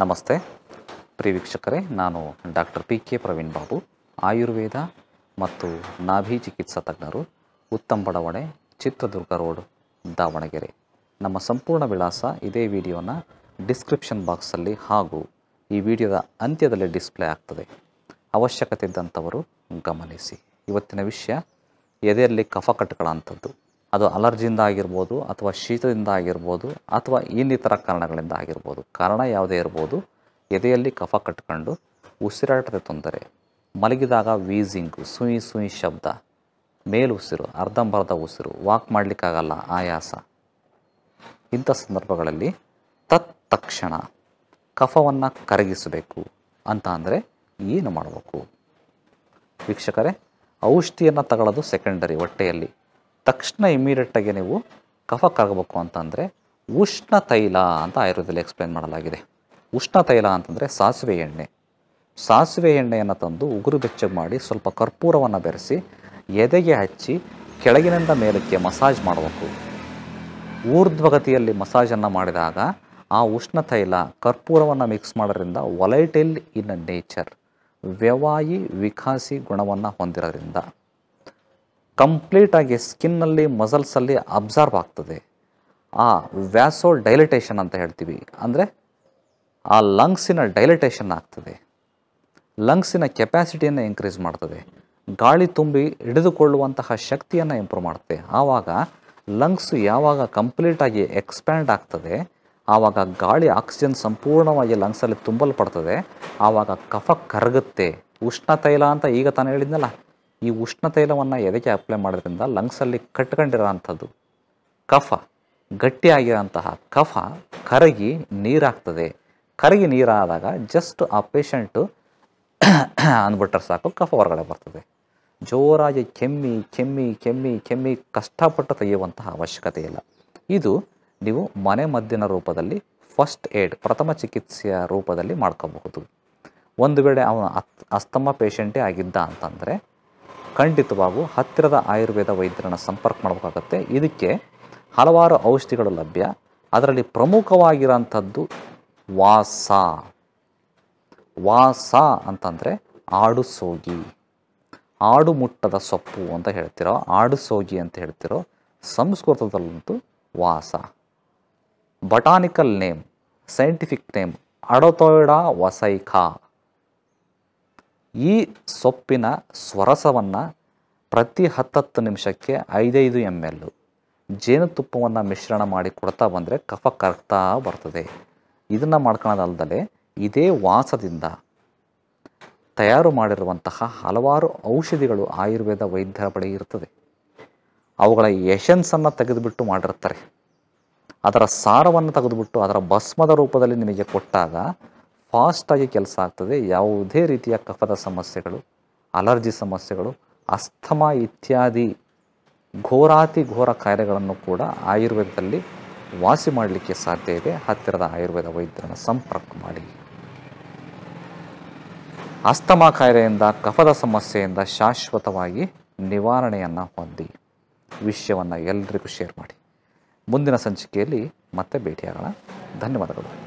ನಮಸ್ತೆ ಪ್ರಿಯ ವೀಕ್ಷಕರೇ ನಾನು doctor P K Praveen Babu Ayurveda ಮತ್ತು ನಾಭಿ ಚಿಕಿತ್ಸಾ ತಜ್ಞರು ಉತ್ತಮ ಬಡಾವಣೆ ಚಿತ್ರದುರ್ಗ ರೋಡ್ ದಾವಣಗೆರೆ ನಮ್ಮ ಸಂಪೂರ್ಣ ವಿಳಾಸ ಇದೇ ವಿಡಿಯೋನ ಡಿಸ್ಕ್ರಿಪ್ಷನ್ ಬಾಕ್ಸಲ್ಲಿ ಹಾಗೂ ಈ ವಿಡಿಯೋದ ಅಂತ್ಯದಲ್ಲಿ ಡಿಸ್ಪ್ಲೇ ಆಗ್ತದೆ ಅವಶ್ಯಕತೆ ಇದ್ದಂಥವರು ಗಮನಿಸಿ ಇವತ್ತಿನ ವಿಷಯ ಎದೆಯಲ್ಲಿ ಕಫ ಕಟ್ಕೊಳ್ಳೋ ಅದು ಅಲರ್ಜಿಯಿಂದ ಆಗಿರ್ಬೋದು ಅಥವಾ ಶೀತದಿಂದ ಆಗಿರ್ಬೋದು ಅಥವಾ ಇನ್ನಿತರ ಕಾರಣಗಳಿಂದ ಆಗಿರ್ಬೋದು ಕಾರಣ ಯಾವುದೇ ಇರ್ಬೋದು ಎದೆಯಲ್ಲಿ ಕಫ ಕಟ್ಕೊಂಡು ಉಸಿರಾಟದ ತೊಂದರೆ ಮಲಗಿದಾಗ ವೀಸಿಂಗು ಸುಯಿ ಸುಯಿ ಶಬ್ದ ಉಸಿರು ಅರ್ಧಂಬರ್ಧ ಉಸಿರು ವಾಕ್ ಮಾಡಲಿಕ್ಕಾಗಲ್ಲ ಆಯಾಸ ಇಂಥ ಸಂದರ್ಭಗಳಲ್ಲಿ ತತ್ ತಕ್ಷಣ ಕಫವನ್ನು ಕರಗಿಸಬೇಕು ಅಂತ ಅಂದರೆ ಏನು ಮಾಡಬೇಕು ವೀಕ್ಷಕರೇ ಔಷಧಿಯನ್ನು ತಗೊಳ್ಳೋದು ಸೆಕೆಂಡರಿ ಹೊಟ್ಟೆಯಲ್ಲಿ ತಕ್ಷಣ ಇಮ್ಮಿಡಿಯೇಟಾಗಿ ನೀವು ಕಫಕ್ಕಾಗಬೇಕು ಅಂತಂದರೆ ಉಷ್ಣ ತೈಲ ಅಂತ ಆಯುರ್ವೇದದಲ್ಲಿ ಎಕ್ಸ್ಪ್ಲೇನ್ ಮಾಡಲಾಗಿದೆ ಉಷ್ಣ ತೈಲ ಅಂತಂದರೆ ಸಾಸಿವೆ ಎಣ್ಣೆ ಸಾಸಿವೆ ಎಣ್ಣೆಯನ್ನು ತಂದು ಉಗುರು ಬೆಚ್ಚಗೆ ಮಾಡಿ ಸ್ವಲ್ಪ ಕರ್ಪೂರವನ್ನು ಬೆರೆಸಿ ಎದೆಗೆ ಹಚ್ಚಿ ಕೆಳಗಿನಿಂದ ಮೇಲಕ್ಕೆ ಮಸಾಜ್ ಮಾಡಬೇಕು ಊರ್ಧ್ವಗತಿಯಲ್ಲಿ ಮಸಾಜನ್ನು ಮಾಡಿದಾಗ ಆ ಉಷ್ಣ ತೈಲ ಕರ್ಪೂರವನ್ನು ಮಿಕ್ಸ್ ಮಾಡೋದ್ರಿಂದ ಒಲೈಟೆಲ್ ಇನ್ ನೇಚರ್ ವ್ಯವಾಯಿ ವಿಕಾಸಿ ಗುಣವನ್ನು ಹೊಂದಿರೋದ್ರಿಂದ ಕಂಪ್ಲೀಟಾಗಿ ಸ್ಕಿನ್ನಲ್ಲಿ ಮಸಲ್ಸಲ್ಲಿ ಅಬ್ಸರ್ವ್ ಆಗ್ತದೆ ಆ ವ್ಯಾಸೋ ಡೈಲಿಟೇಷನ್ ಅಂತ ಹೇಳ್ತೀವಿ ಅಂದರೆ ಆ ಲಂಗ್ಸಿನ ಡೈಲಿಟೇಷನ್ ಆಗ್ತದೆ ಲಂಗ್ಸಿನ ಕೆಪ್ಯಾಸಿಟಿಯನ್ನು ಇನ್ಕ್ರೀಸ್ ಮಾಡ್ತದೆ ಗಾಳಿ ತುಂಬಿ ಹಿಡಿದುಕೊಳ್ಳುವಂತಹ ಶಕ್ತಿಯನ್ನು ಇಂಪ್ರೂವ್ ಮಾಡುತ್ತೆ ಆವಾಗ ಲಂಗ್ಸ್ ಯಾವಾಗ ಕಂಪ್ಲೀಟಾಗಿ ಎಕ್ಸ್ಪ್ಯಾಂಡ್ ಆಗ್ತದೆ ಆವಾಗ ಗಾಳಿ ಆಕ್ಸಿಜನ್ ಸಂಪೂರ್ಣವಾಗಿ ಲಂಗ್ಸಲ್ಲಿ ತುಂಬಲ್ಪಡ್ತದೆ ಆವಾಗ ಕಫ ಕರಗುತ್ತೆ ಉಷ್ಣ ತೈಲ ಅಂತ ಈಗ ತಾನೇ ಹೇಳಿದ್ನಲ್ಲ ಈ ಉಷ್ಣ ತೈಲವನ್ನು ಎದೆಗೆ ಅಪ್ಲೈ ಮಾಡೋದ್ರಿಂದ ಲಂಗ್ಸಲ್ಲಿ ಕಟ್ಕೊಂಡಿರೋ ಅಂಥದ್ದು ಕಫ ಗಟ್ಟಿಯಾಗಿರೋಂತಹ ಕಫ ಕರಗಿ ನೀರಾಗ್ತದೆ ಕರಗಿ ನೀರಾದಾಗ ಜಸ್ಟ್ ಆ ಪೇಷಂಟು ಅಂದ್ಬಿಟ್ರೆ ಸಾಕು ಕಫ ಹೊರಗಡೆ ಬರ್ತದೆ ಜೋರಾಗಿ ಕೆಮ್ಮಿ ಕೆಮ್ಮಿ ಕೆಮ್ಮಿ ಕೆಮ್ಮಿ ಕಷ್ಟಪಟ್ಟು ತೆಗೆಯುವಂತಹ ಅವಶ್ಯಕತೆ ಇಲ್ಲ ಇದು ನೀವು ಮನೆ ಮದ್ದಿನ ರೂಪದಲ್ಲಿ ಫಸ್ಟ್ ಏಡ್ ಪ್ರಥಮ ಚಿಕಿತ್ಸೆಯ ರೂಪದಲ್ಲಿ ಮಾಡ್ಕೋಬಹುದು ಒಂದು ವೇಳೆ ಅವನು ಅತ್ ಅಸ್ತಮ ಪೇಷಂಟೇ ಆಗಿದ್ದ ಅಂತಂದರೆ ಖಂಡಿತವಾಗೂ ಹತ್ತಿರದ ಆಯುರ್ವೇದ ವೈದ್ಯರನ್ನು ಸಂಪರ್ಕ ಮಾಡಬೇಕಾಗತ್ತೆ ಇದಕ್ಕೆ ಹಲವಾರು ಔಷಧಿಗಳು ಲಭ್ಯ ಅದರಲ್ಲಿ ಪ್ರಮುಖವಾಗಿರೋಂಥದ್ದು ವಾಸ ವಾಸ ಅಂತಂದರೆ ಆಡು ಸೋಗಿ ಆಡು ಮುಟ್ಟದ ಸೊಪ್ಪು ಅಂತ ಹೇಳ್ತಿರೋ ಆಡು ಸೋಗಿ ಅಂತ ಹೇಳ್ತಿರೋ ಸಂಸ್ಕೃತದಲ್ಲಂತೂ ವಾಸ botanical name scientific name adhatoda vasica ಈ ಸೊಪ್ಪಿನ ಸ್ವರಸವನ್ನು ಪ್ರತಿ ಹತ್ತತ್ತು ನಿಮಿಷಕ್ಕೆ ಐದೈದು ಎಮ್ ಎಲ್ ಜೇನುತುಪ್ಪವನ್ನು ಮಿಶ್ರಣ ಮಾಡಿ ಕೊಡ್ತಾ ಬಂದರೆ ಕಫ ಕರ್ತಾ ಬರ್ತದೆ ಇದನ್ನು ಮಾಡ್ಕೊಳೋದಲ್ದಲೆ ಇದೇ ವಾಸದಿಂದ ತಯಾರು ಮಾಡಿರುವಂತಹ ಹಲವಾರು ಔಷಧಿಗಳು ಆಯುರ್ವೇದ ವೈದ್ಯರ ಬಳಿ ಇರ್ತದೆ ಅವುಗಳ ಯಶನ್ಸನ್ನು ತೆಗೆದುಬಿಟ್ಟು ಮಾಡಿರ್ತಾರೆ ಅದರ ಸಾರವನ್ನು ತೆಗೆದುಬಿಟ್ಟು ಅದರ ಭಸ್ಮದ ರೂಪದಲ್ಲಿ ನಿಮಗೆ ಕೊಟ್ಟಾಗ ಫಾಸ್ಟಾಗಿ ಕೆಲಸ ಆಗ್ತದೆ ಯಾವುದೇ ರೀತಿಯ ಕಫದ ಸಮಸ್ಯೆಗಳು ಅಲರ್ಜಿ ಸಮಸ್ಯೆಗಳು ಅಸ್ಥಮ ಇತ್ಯಾದಿ ಘೋರಾತಿ ಘೋರ ಕಾಯಿಲೆಗಳನ್ನು ಕೂಡ ಆಯುರ್ವೇದದಲ್ಲಿ ವಾಸಿ ಮಾಡಲಿಕ್ಕೆ ಸಾಧ್ಯ ಇದೆ ಹತ್ತಿರದ ಆಯುರ್ವೇದ ವೈದ್ಯರನ್ನು ಸಂಪರ್ಕ ಮಾಡಿ ಅಸ್ತಮಾ ಕಾಯಿಲೆಯಿಂದ ಕಫದ ಸಮಸ್ಯೆಯಿಂದ ಶಾಶ್ವತವಾಗಿ ನಿವಾರಣೆಯನ್ನು ಹೊಂದಿ ವಿಷಯವನ್ನು ಎಲ್ಲರಿಗೂ ಶೇರ್ ಮಾಡಿ ಮುಂದಿನ ಸಂಚಿಕೆಯಲ್ಲಿ ಮತ್ತೆ ಭೇಟಿಯಾಗೋಣ ಧನ್ಯವಾದಗಳು